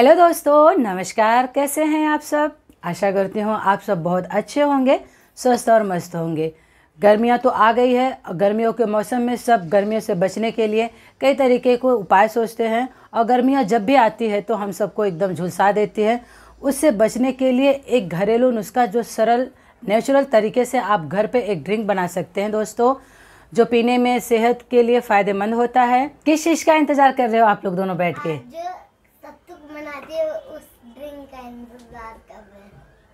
Hello दोस्तों नमस्कार कैसे हैं आप सब आशा करती हूँ आप सब बहुत अच्छे होंगे स्वस्थ और मस्त होंगे गर्मियाँ तो आ गई है गर्मियों के मौसम में सब गर्मियों से बचने के लिए कई तरीके के उपाय सोचते हैं और गर्मियाँ जब भी आती है तो हम सबको एकदम झुलसा देती है उससे बचने के लिए एक घरेलू नुस्खा जो सरल नेचुरल तरीके से आप घर पे एक ड्रिंक बना सकते हैं दोस्तों जो पीने में सेहत के लिए फ़ायदेमंद होता है किस चीज़ का इंतज़ार कर रहे हो आप लोग दोनों बैठ के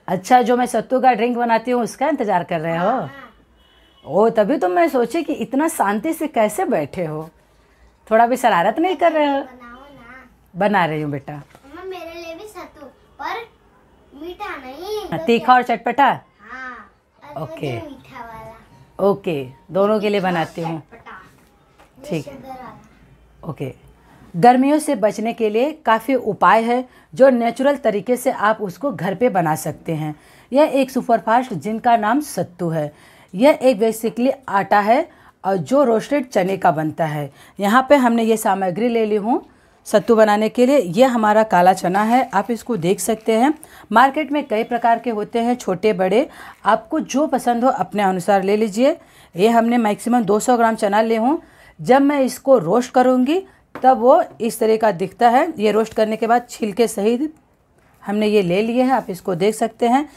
अच्छा जो मैं सत्तू का ड्रिंक बनाती हूँ उसका इंतजार कर रहे हो हाँ, हाँ। ओ तभी तो मैं सोची कि इतना शांति से कैसे बैठे हो थोड़ा भी शरारत नहीं कर रहे हो बना रही हूँ बेटा मेरे लिए भी सत्तू पर मीठा नहीं हाँ, तीखा और चटपटा ओके ओके दोनों के लिए बनाती हूँ ठीक ओके गर्मियों से बचने के लिए काफ़ी उपाय है जो नेचुरल तरीके से आप उसको घर पे बना सकते हैं यह एक सुपरफास्ट जिनका नाम सत्तू है यह एक बेसिकली आटा है और जो रोस्टेड चने का बनता है यहाँ पे हमने ये सामग्री ले ली हूँ सत्तू बनाने के लिए यह हमारा काला चना है आप इसको देख सकते हैं मार्केट में कई प्रकार के होते हैं छोटे बड़े आपको जो पसंद हो अपने अनुसार ले लीजिए ये हमने मैक्सिमम 200 ग्राम चना ले हूँ जब मैं इसको रोस्ट करूँगी तब वो इस तरह का दिखता है ये रोस्ट करने के बाद छिलके सहित हमने ये ले लिए हैं आप इसको देख सकते हैं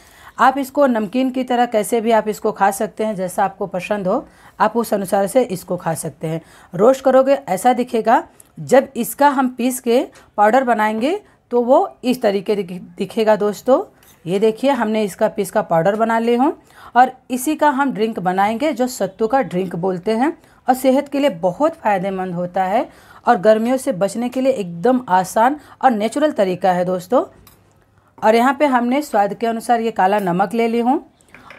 आप इसको नमकीन की तरह कैसे भी आप इसको खा सकते हैं जैसा आपको पसंद हो आप उस अनुसार से इसको खा सकते हैं रोस्ट करोगे ऐसा दिखेगा जब इसका हम पीस के पाउडर बनाएंगे तो वो इस तरीके दिखेगा दोस्तों ये देखिए हमने इसका पीस का पाउडर बना ले हों और इसी का हम ड्रिंक बनाएंगे जो सत्तू का ड्रिंक बोलते हैं और सेहत के लिए बहुत फ़ायदेमंद होता है और गर्मियों से बचने के लिए एकदम आसान और नेचुरल तरीका है दोस्तों और यहाँ पे हमने स्वाद के अनुसार ये काला नमक ले ली हूँ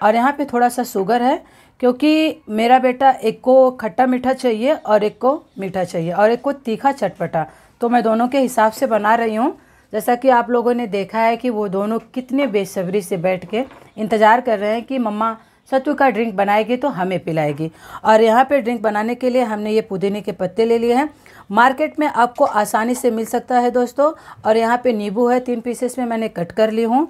और यहाँ पे थोड़ा सा शुगर है क्योंकि मेरा बेटा एक को खट्टा मीठा चाहिए और एक को मीठा चाहिए और एक को तीखा चटपटा तो मैं दोनों के हिसाब से बना रही हूँ जैसा कि आप लोगों ने देखा है कि वो दोनों कितने बेसब्री से बैठ के इंतज़ार कर रहे हैं कि मम्मा सत्तू का ड्रिंक बनाएगी तो हमें पिलाएगी और यहाँ पे ड्रिंक बनाने के लिए हमने ये पुदीने के पत्ते ले लिए हैं मार्केट में आपको आसानी से मिल सकता है दोस्तों और यहाँ पे नींबू है तीन पीसेस में मैंने कट कर ली हूँ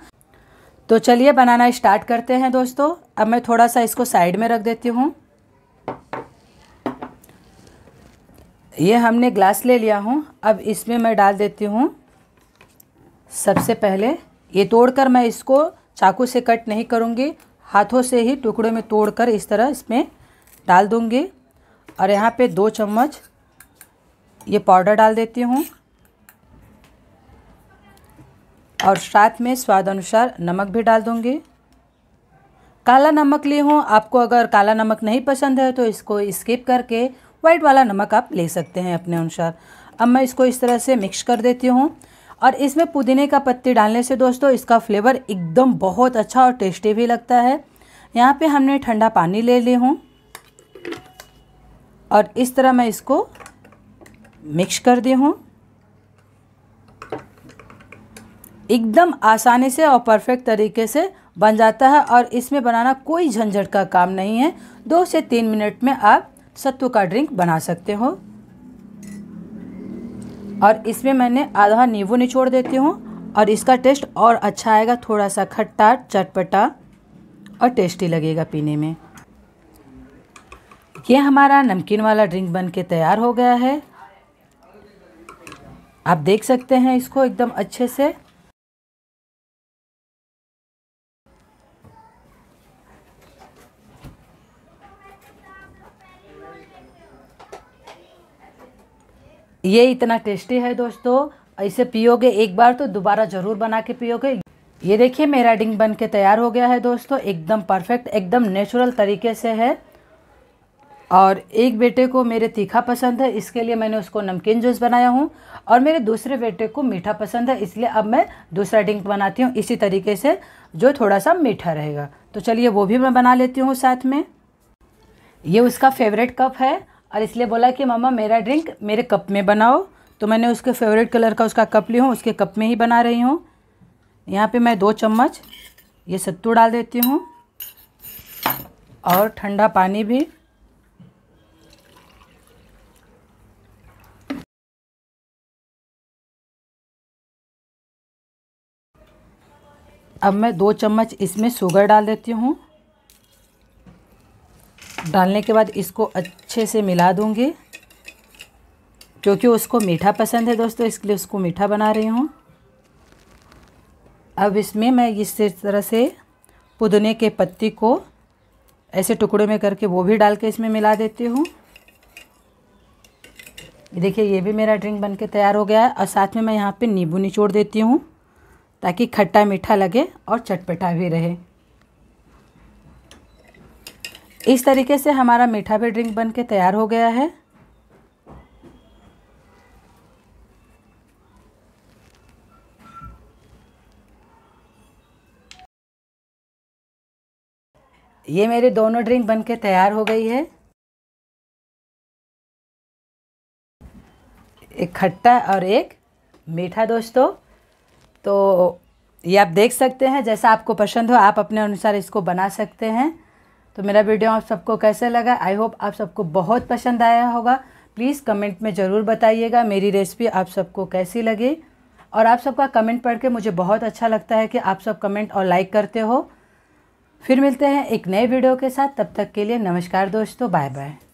तो चलिए बनाना स्टार्ट करते हैं दोस्तों अब मैं थोड़ा सा इसको साइड में रख देती हूँ ये हमने ग्लास ले लिया हूँ अब इसमें मैं डाल देती हूँ सबसे पहले ये तोड़कर मैं इसको चाकू से कट नहीं करूँगी हाथों से ही टुकड़ों में तोड़कर इस तरह इसमें डाल दूँगी और यहाँ पे दो चम्मच ये पाउडर डाल देती हूँ और साथ में स्वाद अनुसार नमक भी डाल दूँगी काला नमक ली हूँ आपको अगर काला नमक नहीं पसंद है तो इसको स्किप करके वाइट वाला नमक आप ले सकते हैं अपने अनुसार अब मैं इसको इस तरह से मिक्स कर देती हूँ और इसमें पुदीने का पत्ती डालने से दोस्तों इसका फ्लेवर एकदम बहुत अच्छा और टेस्टी भी लगता है यहाँ पे हमने ठंडा पानी ले ली हूँ और इस तरह मैं इसको मिक्स कर दे हूँ एकदम आसानी से और परफेक्ट तरीके से बन जाता है और इसमें बनाना कोई झंझट का काम नहीं है दो से तीन मिनट में आप सत्तू का ड्रिंक बना सकते हो और इसमें मैंने आधा नींबू निचोड़ देती हूँ और इसका टेस्ट और अच्छा आएगा थोड़ा सा खट्टा चटपटा और टेस्टी लगेगा पीने में यह हमारा नमकीन वाला ड्रिंक बन के तैयार हो गया है आप देख सकते हैं इसको एकदम अच्छे से ये इतना टेस्टी है दोस्तों ऐसे पियोगे एक बार तो दोबारा ज़रूर बना के पियोगे ये देखिए मेरा डिंग बन के तैयार हो गया है दोस्तों एकदम परफेक्ट एकदम नेचुरल तरीके से है और एक बेटे को मेरे तीखा पसंद है इसके लिए मैंने उसको नमकीन जूस बनाया हूँ और मेरे दूसरे बेटे को मीठा पसंद है इसलिए अब मैं दूसरा ड्रिंक बनाती हूँ इसी तरीके से जो थोड़ा सा मीठा रहेगा तो चलिए वो भी मैं बना लेती हूँ साथ में ये उसका फेवरेट कप है और इसलिए बोला कि मामा मेरा ड्रिंक मेरे कप में बनाओ तो मैंने उसके फेवरेट कलर का उसका कप ली हूँ उसके कप में ही बना रही हूँ यहाँ पे मैं दो चम्मच ये सत्तू डाल देती हूँ और ठंडा पानी भी अब मैं दो चम्मच इसमें शुगर डाल देती हूँ डालने के बाद इसको अच्छे से मिला दूँगी क्योंकि उसको मीठा पसंद है दोस्तों इसलिए उसको मीठा बना रही हूँ अब इसमें मैं इस तरह से पुदने के पत्ती को ऐसे टुकड़ों में करके वो भी डाल के इसमें मिला देती हूँ देखिए ये भी मेरा ड्रिंक बनके तैयार हो गया है और साथ में मैं यहाँ पे नींबू निचोड़ देती हूँ ताकि खट्टा मीठा लगे और चटपटा भी रहे इस तरीके से हमारा मीठा भी ड्रिंक बन के तैयार हो गया है ये मेरे दोनों ड्रिंक बन के तैयार हो गई है एक खट्टा और एक मीठा दोस्तों तो ये आप देख सकते हैं जैसा आपको पसंद हो आप अपने अनुसार इसको बना सकते हैं तो मेरा वीडियो आप सबको कैसे लगा आई होप आप सबको बहुत पसंद आया होगा प्लीज़ कमेंट में ज़रूर बताइएगा मेरी रेसिपी आप सबको कैसी लगी और आप सबका कमेंट पढ़ के मुझे बहुत अच्छा लगता है कि आप सब कमेंट और लाइक करते हो फिर मिलते हैं एक नए वीडियो के साथ तब तक के लिए नमस्कार दोस्तों बाय बाय